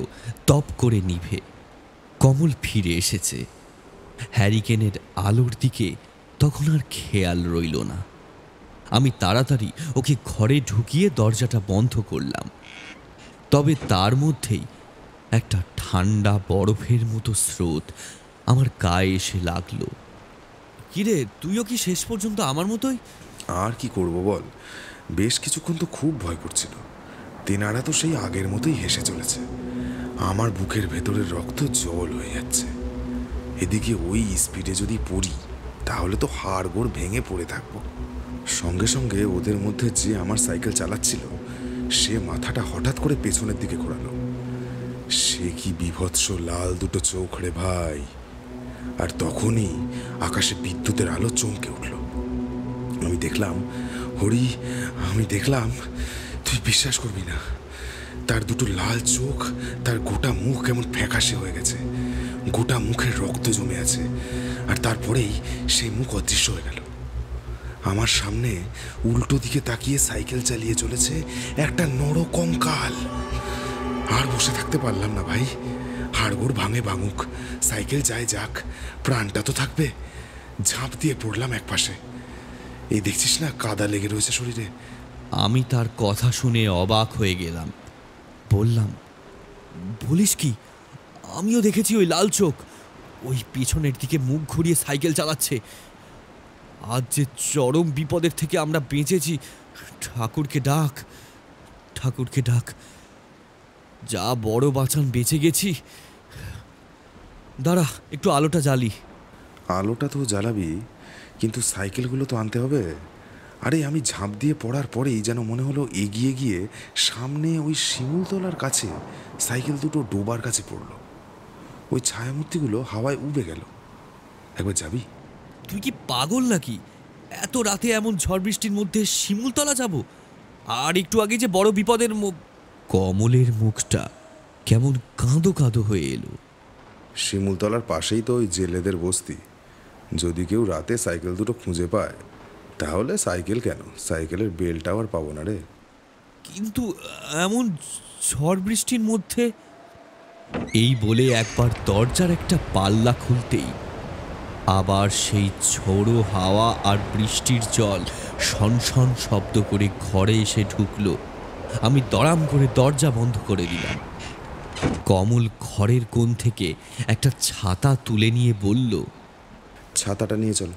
তপ করে নিভে কমল ফিরে এসেছে হ্যারিকেনের আলোর দিকে তখন আর খেয়াল রইল না আমি তাড়াতাড়ি ওকে ঘরে ঢুকিয়ে দরজাটা বন্ধ করলাম তবে তার মধ্যেই একটা ঠান্ডা বরফের মতো স্রোত আমার গায়ে এসে লাগলো কিরে তুইও কি শেষ পর্যন্ত আমার মতোই আর কি করব বল বেশ কিছুক্ষণ তো খুব ভয় করছিল তেনারা তো সেই আগের মতোই হেসে চলেছে আমার বুকের ভেতরের রক্ত জল হয়ে যাচ্ছে এদিকে ওই স্পিডে যদি পড়ি তাহলে তো হাড়গোড় ভেঙে পড়ে থাকব সঙ্গে সঙ্গে ওদের মধ্যে যে আমার সাইকেল চালাচ্ছিল সে মাথাটা হঠাৎ করে পেছনের দিকে ঘোরালো সে কি বিভৎস লাল দুটো চোখ রে ভাই আর তখনই আকাশে বিদ্যুতের আলো চমকে উঠল আমি দেখলাম হরি আমি দেখলাম তুই বিশ্বাস করবি না তার দুটো লাল চোখ তার গোটা মুখ কেমন ফ্যাকাশে হয়ে গেছে গোটা মুখের রক্ত জমে আছে আর তারপরেই সেই মুখ অদৃশ্য হয়ে গেল আমার সামনে উল্টো দিকে তাকিয়ে সাইকেল চালিয়ে চলেছে একটা নরকঙ্কাল আর বসে থাকতে পারলাম না ভাই হাড়গোড় ভাঙে ভাঙুক সাইকেল যায় যাক প্রাণটা তো থাকবে ঝাঁপ দিয়ে পড়লাম এক পাশে এই দেখছিস না কাদা লেগে রয়েছে শরীরে আমি তার কথা শুনে অবাক হয়ে গেলাম বললাম বলিস কি আমিও দেখেছি ওই লাল চোখ ওই পেছনের দিকে মুখ ঘুরিয়ে সাইকেল চালাচ্ছে আজ যে চরম বিপদের থেকে আমরা বেঁচেছি ঠাকুরকে ডাক ঠাকুরকে ডাক যা বড় বাঁচান বেঁচে গেছি দাঁড়া একটু আলোটা জ্বালি আলোটা তো জ্বালাবি কিন্তু সাইকেলগুলো তো আনতে হবে আরে আমি ঝাঁপ দিয়ে পড়ার পরেই যেন মনে হলো এগিয়ে গিয়ে সামনে ওই শিমুলতলার কাছে সাইকেল দুটো ডোবার কাছে পড়লো ওই ছায়ামূর্তিগুলো হাওয়ায় উবে গেল একবার যাবি তুই কি পাগল নাকি এত রাতে এমন ঝড় বৃষ্টির মধ্যে শিমুলতলা যাব আর একটু আগে যে বড় বিপদের মুখ কমলের মুখটা কেমন কাঁদো কাঁদো হয়ে এলো শিমুলতলার পাশেই তো ওই জেলেদের বস্তি যদি কেউ রাতে সাইকেল দুটো খুঁজে পায় তাহলে সাইকেল কেন সাইকেলের বেলটাও আর পাবো না রে কিন্তু এমন ঝড় বৃষ্টির মধ্যে এই বলে একবার দরজার একটা পাল্লা খুলতেই আবার সেই ঝোড়ো হাওয়া আর বৃষ্টির জল সনসন শব্দ করে ঘরে এসে ঢুকলো আমি দড়াম করে দরজা বন্ধ করে দিলাম কমল ঘরের কোণ থেকে একটা ছাতা তুলে নিয়ে বলল ছাতাটা নিয়ে চল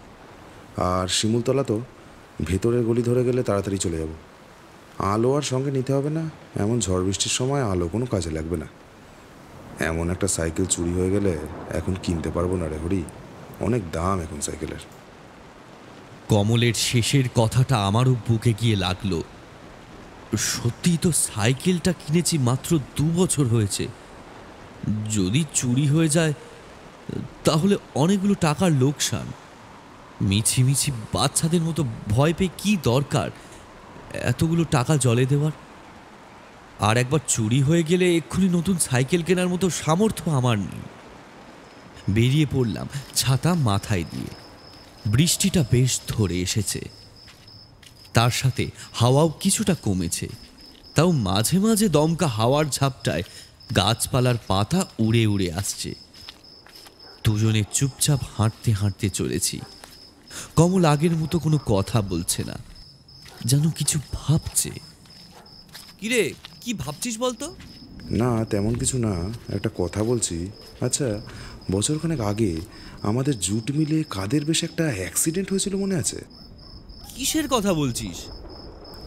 আর শিমুলতলা তো ভেতরের গলি ধরে গেলে তাড়াতাড়ি চলে যাব আলো আর সঙ্গে নিতে হবে না এমন ঝড় বৃষ্টির সময় আলো কোনো কাজে লাগবে না এমন একটা সাইকেল চুরি হয়ে গেলে এখন কিনতে পারবো না রে হরি অনেক দাম এখন সাইকেলের কমলের শেষের কথাটা আমারও বুকে গিয়ে লাগলো সত্যি তো সাইকেলটা কিনেছি মাত্র দু বছর হয়েছে যদি চুরি হয়ে যায় তাহলে অনেকগুলো টাকার লোকসান মিছিমিছি বাচ্চাদের মতো ভয় পেয়ে কী দরকার এতগুলো টাকা জলে দেওয়ার আর একবার চুরি হয়ে গেলে এক্ষুনি নতুন সাইকেল কেনার মতো সামর্থ্য আমার নেই বেরিয়ে পড়লাম ছাতা মাথায় দিয়ে বৃষ্টিটা বেশ ধরে এসেছে তার সাথে হাওয়াও কিছুটা কমেছে তাও মাঝে মাঝে দমকা হাওয়ার ঝাপটায় গাছপালার পাতা উড়ে উড়ে আসছে দুজনে চুপচাপ হাঁটতে হাঁটতে চলেছি কমল আগের মতো কোনো কথা বলছে না যেন কিছু ভাবছে কিরে কি ভাবছিস বলতো না তেমন কিছু না একটা কথা বলছি আচ্ছা বছরখানেক আগে আমাদের জুট মিলে কাদের বেশ একটা অ্যাক্সিডেন্ট হয়েছিল মনে আছে কিসের কথা বলছিস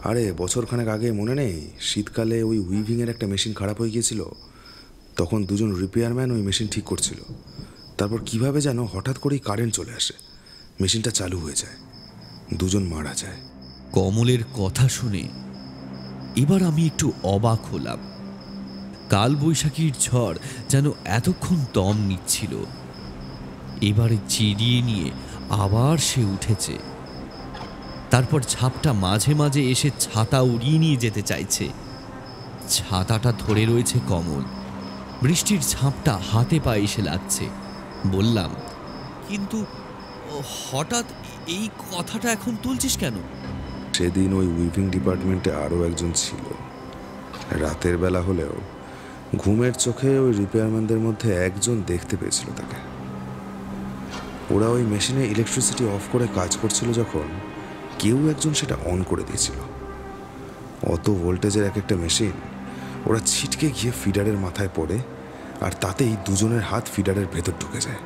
আরে বছরখানেক আগে মনে নেই শীতকালে ওই উইভিংয়ের একটা মেশিন খারাপ হয়ে গিয়েছিল তখন দুজন রিপেয়ারম্যান ওই মেশিন ঠিক করছিল তারপর কিভাবে যেন হঠাৎ করেই কারেন্ট চলে আসে মেশিনটা চালু হয়ে যায় দুজন মারা যায় কমলের কথা শুনে এবার আমি একটু অবাক হলাম কাল বৈশাখীর ঝড় যেন এতক্ষণ দম নিচ্ছিল এবারে চিরিয়ে নিয়ে আবার সে উঠেছে তারপর ঝাপটা মাঝে মাঝে এসে ছাতা উড়িয়ে নিয়ে যেতে চাইছে ছাতাটা ধরে রয়েছে কমল বৃষ্টির ঝাঁপটা হাতে পায়ে এসে লাগছে বললাম কিন্তু হঠাৎ এই কথাটা এখন তুলছিস কেন সেদিন ওই উইভিং ডিপার্টমেন্টে আরও একজন ছিল রাতের বেলা হলেও ঘুমের চোখে ওই রিপেয়ারম্যানদের মধ্যে একজন দেখতে পেয়েছিল তাকে ওরা ওই মেশিনে ইলেকট্রিসিটি অফ করে কাজ করছিল যখন কেউ একজন সেটা অন করে দিয়েছিল অত ভোল্টেজের এক একটা মেশিন ওরা ছিটকে গিয়ে ফিডারের মাথায় পড়ে আর তাতেই দুজনের হাত ফিডারের ভেতর ঢুকে যায়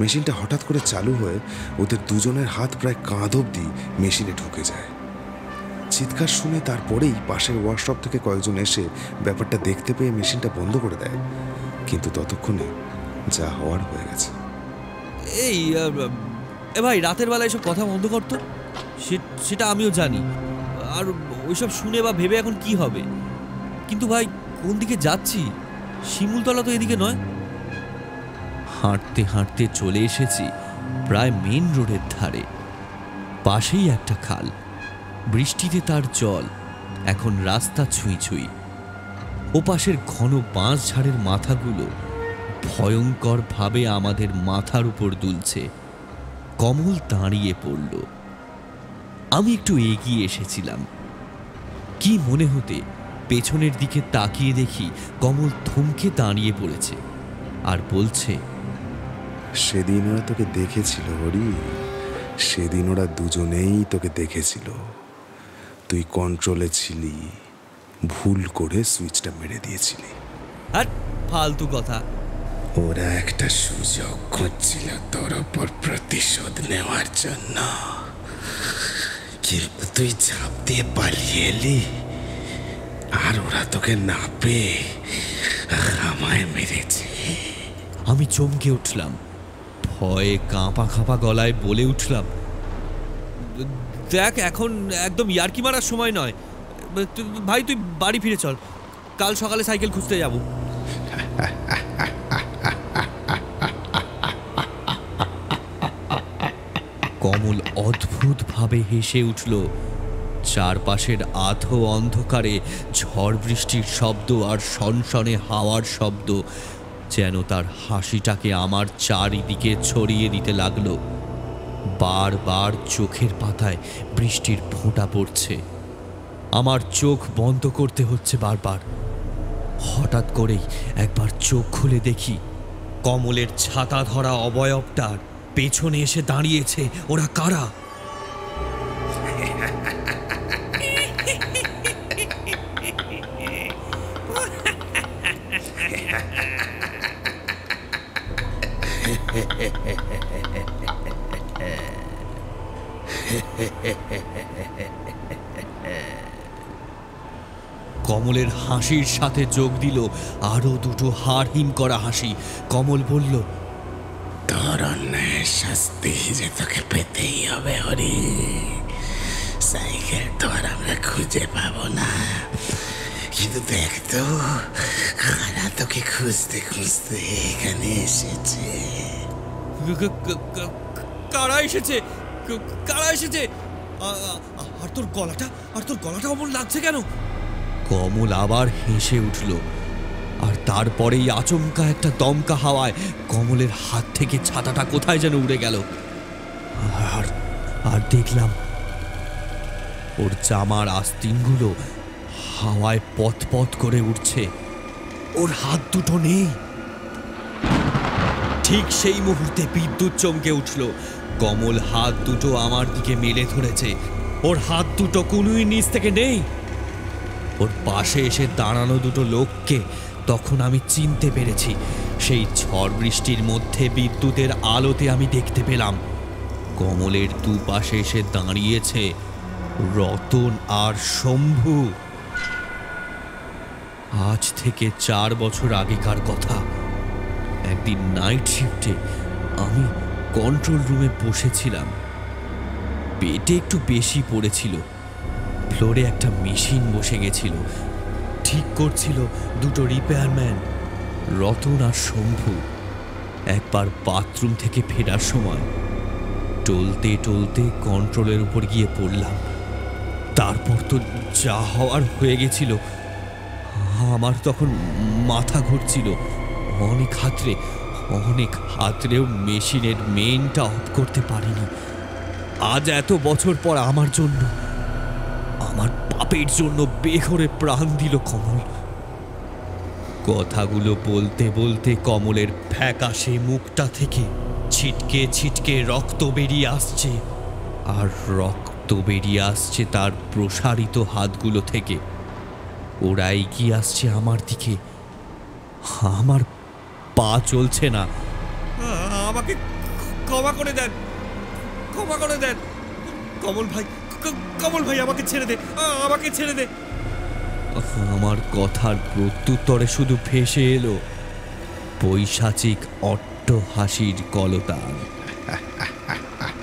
মেশিনটা হঠাৎ করে চালু হয়ে ওদের দুজনের হাত প্রায় কাঁধ অব্দি মেশিনে ঢুকে যায় চিৎকার শুনে তারপরেই পাশের ওয়ার্কশপ থেকে কয়েকজন এসে ব্যাপারটা দেখতে পেয়ে মেশিনটা বন্ধ করে দেয় কিন্তু ততক্ষণে যা হওয়ার হয়ে গেছে এই ভাই রাতের বেলা এসব কথা বন্ধ করতো সেটা আমিও জানি আর ওইসব শুনে বা ভেবে এখন কি হবে কিন্তু ভাই কোন দিকে যাচ্ছি শিমুলতলা তো এদিকে নয় হাঁটতে হাঁটতে চলে এসেছি প্রায় মেন রোডের ধারে পাশেই একটা খাল বৃষ্টিতে তার জল এখন রাস্তা ছুঁই ছুঁই ওপাশের ঘন বাঁশ ঝাড়ের মাথাগুলো ভয়ঙ্করভাবে আমাদের মাথার উপর দুলছে কমল দাঁড়িয়ে পড়লো আমি একটু এগিয়ে এসেছিলাম কি মনে হতে পেছনের দিকে তাকিয়ে দেখি কমল থমকে দাঁড়িয়ে পড়েছে আর বলছে সেদিন ওরা তোকে দেখেছিল হরি সেদিন ওরা দুজনেই তোকে দেখেছিল তুই কন্ট্রোলে ছিলি ভুল করে সুইচটা মেরে দিয়েছিলি আর ফালতু কথা ওরা একটা সুযোগ খুঁজছিল তোর ওপর প্রতিশোধ নেওয়ার জন্য কি তুই ঝাঁপ দিয়ে পালিয়ে এলি আর ওরা তোকে না পেয়ে আমায় মেরেছে আমি চমকে উঠলাম ভয়ে কাঁপা খাঁপা গলায় বলে উঠলাম দেখ এখন একদম ইয়ার্কি মারার সময় নয় ভাই তুই বাড়ি ফিরে চল কাল সকালে সাইকেল খুঁজতে যাবো কমল অদ্ভুতভাবে হেসে উঠল চারপাশের আধো অন্ধকারে ঝড় বৃষ্টির শব্দ আর সনসনে হাওয়ার শব্দ যেন তার হাসিটাকে আমার চারিদিকে ছড়িয়ে দিতে লাগলো বারবার চোখের পাতায় বৃষ্টির ফোঁটা পড়ছে আমার চোখ বন্ধ করতে হচ্ছে বারবার হঠাৎ করেই একবার চোখ খুলে দেখি কমলের ছাতা ধরা অবয়বটার পেছনে এসে দাঁড়িয়েছে ওরা কারা কমলের হাসির সাথে যোগ দিল আরো দুটো হাড় হিম করা হাসি কমল বলল তোর অন্যায়ের শাস্তি যে তোকে পেতেই হবে হরি সাইকেল তো আর আমরা খুঁজে পাবো না কিন্তু দেখ তো খারা তোকে খুঁজতে খুঁজতে এখানে এসেছে কারা এসেছে কারা এসেছে আর তোর গলাটা আর তোর গলাটা অমন লাগছে কেন কমল আবার হেসে উঠলো আর তারপরেই আচমকা একটা দমকা হাওয়ায় কমলের হাত থেকে ছাতাটা কোথায় যেন উড়ে গেল আর আর দেখলাম ওর জামার আস্তিনগুলো হাওয়ায় পথ পথ করে উঠছে ওর হাত দুটো নেই ঠিক সেই মুহূর্তে বিদ্যুৎ চমকে উঠল কমল হাত দুটো আমার দিকে মেলে ধরেছে ওর হাত দুটো কোনোই নিচ থেকে নেই ওর পাশে এসে দাঁড়ানো দুটো লোককে তখন আমি চিনতে পেরেছি সেই ঝড় বৃষ্টির মধ্যে বিদ্যুতের আলোতে আমি দেখতে পেলাম কমলের দুপাশে এসে দাঁড়িয়েছে রতন আর শম্ভু আজ থেকে চার বছর আগেকার কথা একদিন নাইট শিফটে আমি কন্ট্রোল রুমে বসেছিলাম পেটে একটু বেশি পড়েছিল ফ্লোরে একটা মেশিন বসে গেছিল ঠিক করছিল দুটো রিপেয়ারম্যান রতন আর শম্ভু একবার বাথরুম থেকে ফেরার সময় টলতে টলতে কন্ট্রোলের উপর গিয়ে পড়লাম তারপর তো যা হওয়ার হয়ে গেছিল আমার তখন মাথা ঘুরছিল অনেক হাতরে অনেক হাতরেও মেশিনের মেনটা অফ করতে পারিনি আজ এত বছর পর আমার জন্য আমার পাপের জন্য বেঘরে প্রাণ দিল কমল কথাগুলো বলতে বলতে কমলের ফ্যাকাশে মুখটা থেকে ছিটকে ছিটকে রক্ত বেরিয়ে আসছে আর রক্ত বেরিয়ে আসছে তার প্রসারিত হাতগুলো থেকে ওরা এগিয়ে আসছে আমার দিকে আমার পা চলছে না আমাকে ক্ষমা করে দেন ক্ষমা করে দেন কমল ভাই কমল ভাই আমাকে ছেড়ে দে আমাকে ছেড়ে দে আমার কথার প্রত্যুত্তরে শুধু ফেসে এলো বৈশাচিক অট্ট হাসির কলতা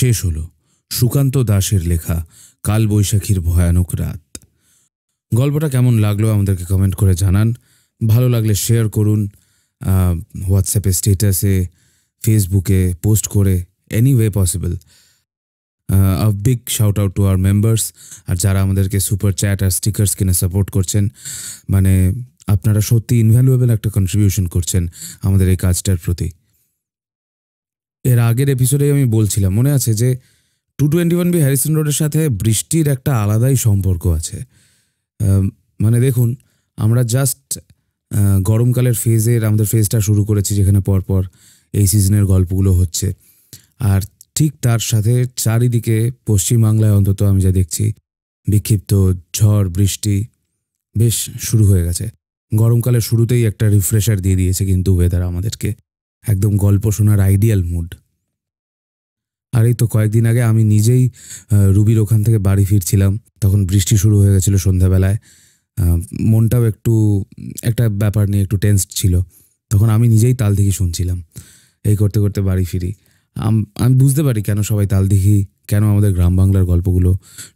শেষ হল সুকান্ত দাসের লেখা কালবৈশাখীর ভয়ানক রাত গল্পটা কেমন লাগলো আমাদেরকে কমেন্ট করে জানান ভালো লাগলে শেয়ার করুন হোয়াটসঅ্যাপে স্টেটাসে ফেসবুকে পোস্ট করে any way possible a big shout out to our members আর যারা আমাদেরকে সুপার চ্যাট আর স্টিকার্স কিনে সাপোর্ট করছেন মানে আপনারা সত্যি ইনভ্যালুয়েবল একটা কন্ট্রিবিউশন করছেন আমাদের এই কাজটার প্রতি এর আগের এপিসোডে আমি বলছিলাম মনে আছে যে two twenty one B Harrison রোডের সাথে বৃষ্টির একটা আলাদাই সম্পর্ক আছে মানে দেখুন আমরা জাস্ট গরমকালের ফেজের আমাদের ফেজটা শুরু করেছি যেখানে পরপর এই সিজনের গল্পগুলো হচ্ছে আর ঠিক তার সাথে চারিদিকে পশ্চিমবাংলায় অন্তত আমি যা দেখছি বিক্ষিপ্ত ঝড় বৃষ্টি বেশ শুরু হয়ে গেছে গরমকালের শুরুতেই একটা রিফ্রেশার দিয়ে দিয়েছে কিন্তু ওয়েদার আমাদেরকে একদম গল্প শোনার আইডিয়াল মুড আর এই তো কয়েকদিন আগে আমি নিজেই রুবির ওখান থেকে বাড়ি ফিরছিলাম তখন বৃষ্টি শুরু হয়ে গেছিলো সন্ধ্যাবেলায় মনটাও একটু একটা ব্যাপার নিয়ে একটু টেন্স ছিল তখন আমি নিজেই তাল দিঘি শুনছিলাম এই করতে করতে বাড়ি ফিরি আমি বুঝতে পারি কেন সবাই তাল দিঘি কেন আমাদের গ্রাম বাংলার গল্পগুলো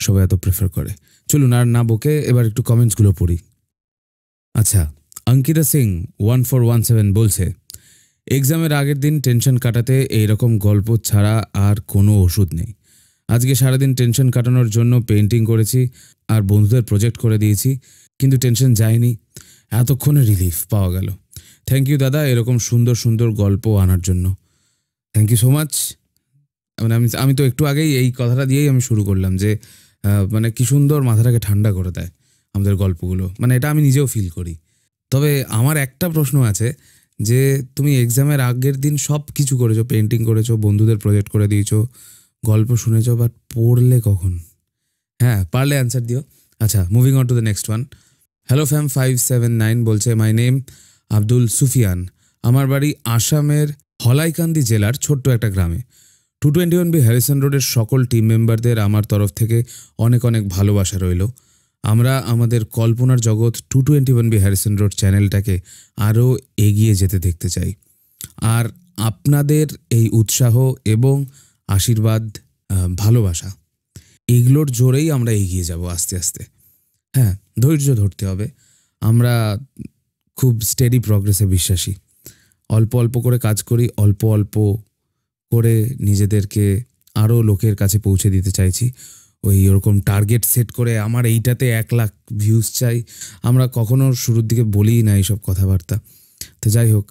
সবাই এত প্রেফার করে চলুন আর না বকে এবার একটু কমেন্টসগুলো পড়ি আচ্ছা Ankita Singh one four one seven বলছে এক্সামের আগের দিন টেনশন কাটাতে এইরকম গল্প ছাড়া আর কোনো ওষুধ নেই আজকে সারাদিন টেনশন কাটানোর জন্য পেন্টিং করেছি আর বন্ধুদের প্রজেক্ট করে দিয়েছি কিন্তু টেনশন যায়নি এতক্ষণে রিলিফ পাওয়া গেল থ্যাংক ইউ দাদা এরকম সুন্দর সুন্দর গল্প আনার জন্য থ্যাংক ইউ সো মাচ মানে আমি আমি তো একটু আগেই এই কথাটা দিয়েই আমি শুরু করলাম যে মানে কী সুন্দর মাথাটাকে ঠান্ডা করে দেয় আমাদের গল্পগুলো মানে এটা আমি নিজেও ফিল করি তবে আমার একটা প্রশ্ন আছে যে তুমি এক্সামের আগের দিন সব কিছু করেছো পেন্টিং করেছো বন্ধুদের প্রজেক্ট করে দিয়েছো গল্প শুনেছো বাট পড়লে কখন হ্যাঁ পারলে অ্যান্সার দিও আচ্ছা moving on to the next one hello fam five seven nine বলছে মাই নেম আব্দুল সুফিয়ান আমার বাড়ি আসামের হলাইকান্দি জেলার ছোট্ট একটা গ্রামে two twenty one B Harrison রোডের সকল টিম মেম্বারদের আমার তরফ থেকে অনেক অনেক ভালোবাসা রইল আমরা আমাদের কল্পনার জগৎ two twenty one B Harrison road চ্যানেলটাকে আরও এগিয়ে যেতে দেখতে চাই আর আপনাদের এই উৎসাহ এবং আশীর্বাদ ভালোবাসা এগুলোর জোরেই আমরা এগিয়ে যাব আস্তে আস্তে হ্যাঁ ধৈর্য ধরতে হবে আমরা খুব স্টেডি প্রগ্রেসে বিশ্বাসী অল্প অল্প করে কাজ করি অল্প অল্প করে নিজেদেরকে আরও লোকের কাছে পৌঁছে দিতে চাইছি ওই ওরকম টার্গেট সেট করে আমার এইটাতে এক লাখ ভিউজ চাই আমরা কখনো শুরুর দিকে বলিই না এইসব কথাবার্তা তো যাই হোক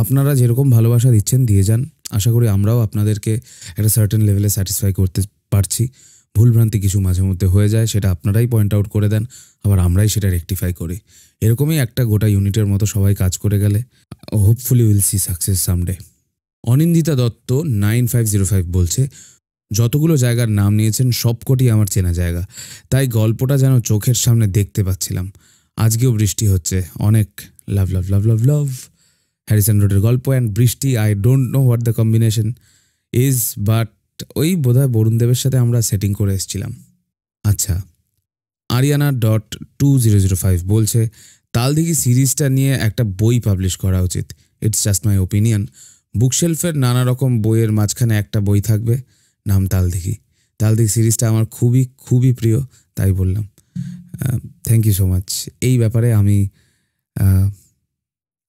আপনারা যেরকম ভালোবাসা দিচ্ছেন দিয়ে যান আশা করি আমরাও আপনাদেরকে একটা সার্টেন লেভেলে স্যাটিসফাই করতে পারছি ভুলভ্রান্তি কিছু মাঝে মধ্যে হয়ে যায় সেটা আপনারাই পয়েন্ট আউট করে দেন আবার আমরাই সেটা রেকটিফাই করি এরকমই একটা গোটা ইউনিটের মতো সবাই কাজ করে গেলে hopefully will see success someday Anindita Dutta nine five zero five বলছে যতগুলো জায়গার নাম নিয়েছেন সবকটি আমার চেনা জায়গা তাই গল্পটা যেন চোখের সামনে দেখতে পাচ্ছিলাম আজকেও বৃষ্টি হচ্ছে অনেক লাভ লাভ লাভ লাভ লাভ হ্যারিসন রোডের গল্প অ্যান্ড বৃষ্টি I don't know what the combination is but ওই বোধহয় বরুণ দেবের সাথে আমরা সেটিং করে এসেছিলাম আচ্ছা Ariana dot two zero zero five বলছে তালদিঘি সিরিজটা নিয়ে একটা বই পাবলিশ করা উচিত ইটস জাস্ট মাই ওপিনিয়ন বুকশেলফের নানা রকম বইয়ের মাঝখানে একটা বই থাকবে নাম তালদিঘি তালদিঘি সিরিজটা আমার খুবই খুবই প্রিয় তাই বললাম থ্যাংক ইউ সো মাচ এই ব্যাপারে আমি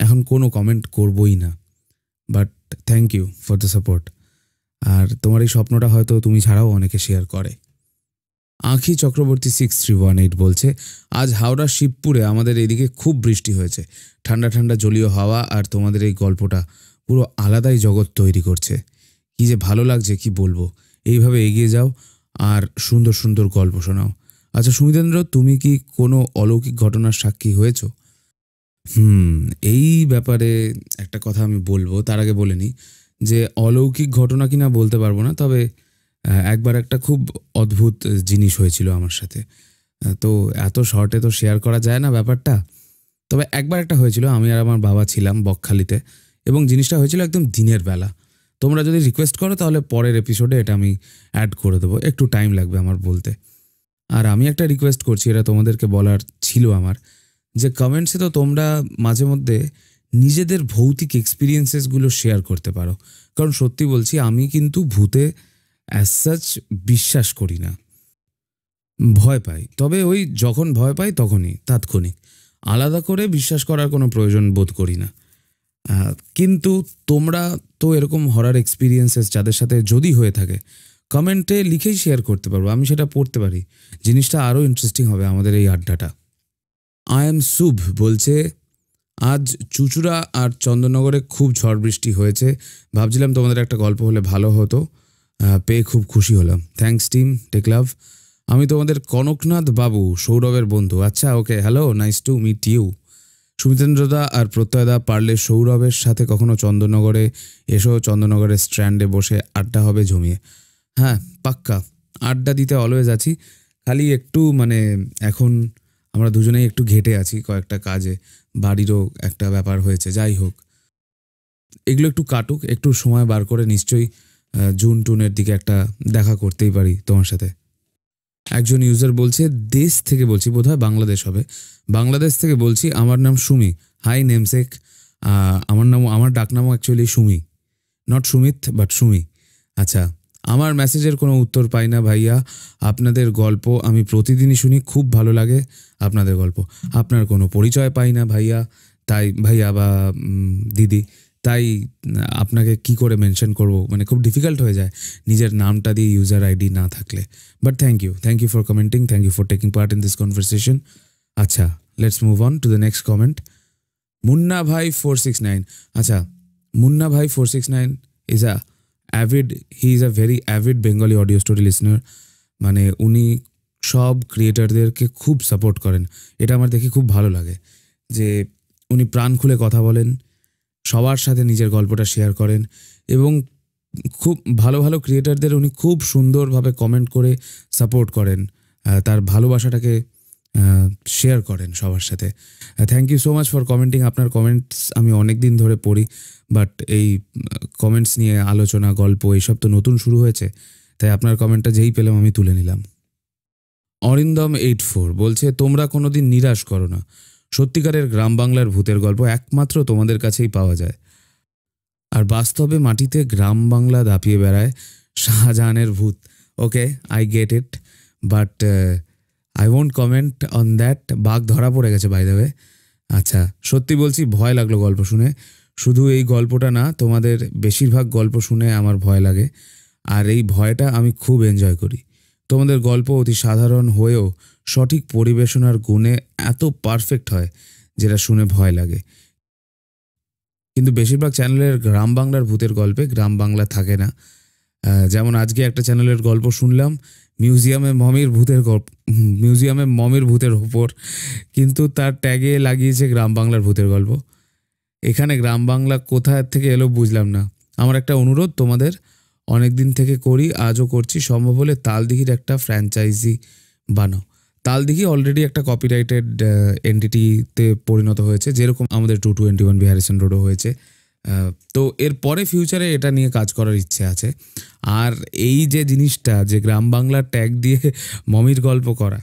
এখন কোনো কমেন্ট করবই না but thank you for the support আর তোমার এই স্বপ্নটা হয়তো তুমি ছাড়াও অনেকে শেয়ার করে Ankhi Chakraborty six three one eight বলছে আজ হাওড়া শিবপুরে আমাদের এদিকে খুব বৃষ্টি হয়েছে ঠান্ডা ঠান্ডা জলীয় হাওয়া আর তোমাদের এই গল্পটা পুরো আলাদাই জগৎ তৈরি করছে কি যে ভালো লাগছে কি বলবো এইভাবে এগিয়ে যাও আর সুন্দর সুন্দর গল্প শোনাও আচ্ছা সুমিতেন্দ্র তুমি কি কোনো অলৌকিক ঘটনার সাক্ষী হয়েছো হুম এই ব্যাপারে একটা কথা আমি বলবো তার আগে বলে নিই যে অলৌকিক ঘটনা কিনা বলতে পারবো না তবে একবার একটা খুব অদ্ভুত জিনিস হয়েছিল আমার সাথে তো এত শর্টে তো শেয়ার করা যায় না ব্যাপারটা তবে একবার একটা হয়েছিল আমি আর আমার বাবা ছিলাম বকখালিতে এবং জিনিসটা হয়েছিল একদম দিনের বেলা তোমরা যদি রিকোয়েস্ট করো তাহলে পরের এপিসোডে এটা আমি অ্যাড করে দেবো একটু টাইম লাগবে আমার বলতে আর আমি একটা রিকোয়েস্ট করছি এটা তোমাদেরকে বলার ছিল আমার যে কমেন্টসে তো তোমরা মাঝে মধ্যে নিজেদের ভৌতিক এক্সপিরিয়েন্সেসগুলো শেয়ার করতে পারো কারণ সত্যি বলছি আমি কিন্তু ভূতে অ্যাজ সাচ বিশ্বাস করি না ভয় পাই তবে ওই যখন ভয় পাই তখনই তাৎক্ষণিক আলাদা করে বিশ্বাস করার কোনো প্রয়োজন বোধ করি না কিন্তু তোমরা তো এরকম হরার এক্সপিরিয়েন্সেস যাদের সাথে যদি হয়ে থাকে কমেন্টে লিখেই শেয়ার করতে পারবো আমি সেটা পড়তে পারি জিনিসটা আরও ইন্টারেস্টিং হবে আমাদের এই আড্ডাটা আই এম শুভ বলছে আজ চুচুড়া আর চন্দননগরে খুব ঝড় বৃষ্টি হয়েছে ভাবছিলাম তোমাদের একটা গল্প হলে ভালো হতো পেয়ে খুব খুশি হলাম থ্যাংকস টিম টেক লাভ আমি তোমাদের কনকনাথ বাবু সৌরভের বন্ধু আচ্ছা okay hello nice to meet you সুমিতেন্দ্রদা আর প্রত্যয়দা পারলে সৌরভের সাথে কখনো চন্দননগরে এসো চন্দননগরের স্ট্র্যান্ডে বসে আড্ডা হবে জমিয়ে হ্যাঁ পাক্কা আড্ডা দিতে অলওয়েজ আছি খালি একটু মানে এখন আমরা দুজনেই একটু ঘেটে আছি কয়েকটা কাজে বাড়িরও একটা ব্যাপার হয়েছে যাই হোক এগুলো একটু কাটুক একটু সময় বার করে নিশ্চয়ই জুন টুনের দিকে একটা দেখা করতেই পারি তোমার সাথে একজন ইউজার বলছে দেশ থেকে বলছি বোধহয় বাংলাদেশ হবে বাংলাদেশ থেকে বলছি আমার নাম সুমি হাই নেমসেক আমার নাম আমার ডাকনামও actually Sumi not Sumit but Sumi আচ্ছা আমার মেসেজের কোনো উত্তর পাই না ভাইয়া আপনাদের গল্প আমি প্রতিদিনই শুনি খুব ভালো লাগে আপনাদের গল্প আপনার কোনো পরিচয় পাই না ভাইয়া তাই ভাইয়া বা দিদি তাই আপনাকে কি করে মেনশন করব মানে খুব ডিফিকাল্ট হয়ে যায় নিজের নামটা দিয়ে ইউজার আইডি না থাকলে but thank you thank you for commenting thank you for taking part in this conversation আচ্ছা let's move on to the next comment Munna ভাই ফোর সিক্স নাইন আচ্ছা মুন্না ভাই four six nine is a avid he is a very avid Bengali audio story listener মানে উনি সব ক্রিয়েটারদেরকে খুব support করেন এটা আমার দেখে খুব ভালো লাগে যে উনি প্রাণ খুলে কথা বলেন সবার সাথে নিজের গল্পটা শেয়ার করেন এবং খুব ভালো ভালো ক্রিয়েটারদের উনি খুব সুন্দরভাবে কমেন্ট করে সাপোর্ট করেন তার ভালোবাসাটাকে শেয়ার করেন সবার সাথে thank you so much for commenting আপনার কমেন্টস আমি অনেক দিন ধরে পড়ি বাট এই কমেন্টস নিয়ে আলোচনা গল্প এইসব তো নতুন শুরু হয়েছে তাই আপনার কমেন্টটা যেই পেলাম আমি তুলে নিলাম অরিন্দম এইট ফোর বলছে তোমরা কোনো দিন নিরাশ করো না সত্যিকারের গ্রাম বাংলার ভূতের গল্প একমাত্র তোমাদের কাছেই পাওয়া যায় আর বাস্তবে মাটিতে গ্রাম বাংলা দাপিয়ে বেড়ায় শাহজাহানের ভূত okay I get it but I won't comment on that বাঘ ধরা পড়ে গেছে বাই দেবে আচ্ছা সত্যি বলছি ভয় লাগলো গল্প শুনে শুধু এই গল্পটা না তোমাদের বেশিরভাগ গল্প শুনে আমার ভয় লাগে আর এই ভয়টা আমি খুব এনজয় করি তোমাদের গল্প অতি সাধারণ হয়েও সঠিক পরিবেশনার গুণে এত পারফেক্ট হয় যেটা শুনে ভয় লাগে কিন্তু বেশিরভাগ চ্যানেলের গ্রাম বাংলার ভূতের গল্পে গ্রাম বাংলা থাকে না যেমন আজকে একটা চ্যানেলের গল্প শুনলাম মিউজিয়ামে মমির ভূতের গল্প মিউজিয়ামে মমির ভূতের ওপর কিন্তু তার ট্যাগে লাগিয়েছে গ্রাম বাংলার ভূতের গল্প এখানে গ্রাম বাংলা কোথায় থেকে এলো বুঝলাম না আমার একটা অনুরোধ তোমাদের অনেক দিন থেকে করি আজও করছি সম্ভব হলে তালদিঘির একটা ফ্র্যাঞ্চাইজি বানো তাল দিঘি অলরেডি একটা কপিরাইটেড এন্টিটিতে পরিণত হয়েছে যেরকম আমাদের টু টু টোয়েন্টি ওয়ান বিহারিসন রোডও হয়েছে তো এর পরে ফিউচারে এটা নিয়ে কাজ করার ইচ্ছে আছে আর এই যে জিনিসটা যে গ্রাম বাংলার ট্যাগ দিয়ে মমির গল্প করা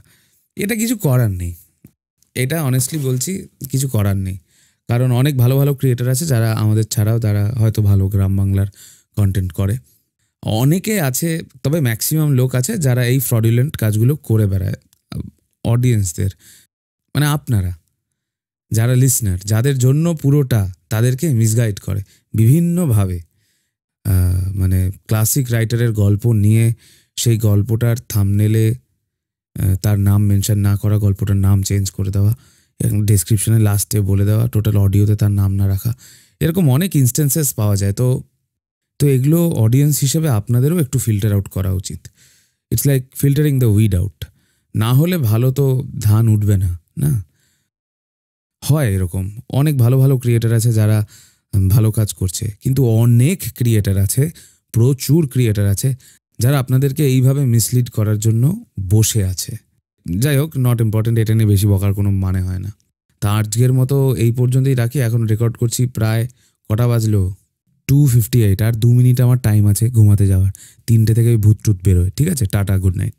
এটা কিছু করার নেই এটা অনেস্টলি বলছি কিছু করার নেই কারণ অনেক ভালো ভালো ক্রিয়েটার আছে যারা আমাদের ছাড়াও তারা হয়তো ভালো গ্রাম বাংলার কন্টেন্ট করে অনেকে আছে তবে ম্যাক্সিমাম লোক আছে যারা এই ফ্রডিউলেন্ট কাজগুলো করে বেড়ায় অডিয়েন্সদের মানে আপনারা যারা লিসনার যাদের জন্য পুরোটা তাদেরকে মিসগাইড করে বিভিন্নভাবে মানে ক্লাসিক রাইটারের গল্প নিয়ে সেই গল্পটার থামনেলে তার নাম মেনশন না করা গল্পটার নাম চেঞ্জ করে দেওয়া ডেসক্রিপশনে লাস্টে বলে দেওয়া টোটাল অডিওতে তার নাম না রাখা এরকম অনেক ইনস্ট্যান্সেস পাওয়া যায় তো তো এগুলো অডিয়েন্স হিসেবে আপনাদেরও একটু ফিল্টার আউট করা উচিত it's like filtering the weed out না হলে ভালো তো ধান উঠবে না না হয় এরকম অনেক ভালো ভালো ক্রিয়েটার আছে যারা ভালো কাজ করছে কিন্তু অনেক ক্রিয়েটার আছে প্রচুর ক্রিয়েটার আছে যারা আপনাদেরকে এইভাবে মিসলিড করার জন্য বসে আছে যাই হোক নট ইম্পর্টেন্ট এটা নিয়ে বেশি বকার কোনো মানে হয় না তা আজকের মতো এই পর্যন্তই রাখি এখন রেকর্ড করছি প্রায় কটা বাজলো টু ফিফটি এইট আর দু মিনিট আমার টাইম আছে ঘুমাতে যাওয়ার তিনটে থেকে ভূত টুত বেরোয় ঠিক আছে টাটা গুড নাইট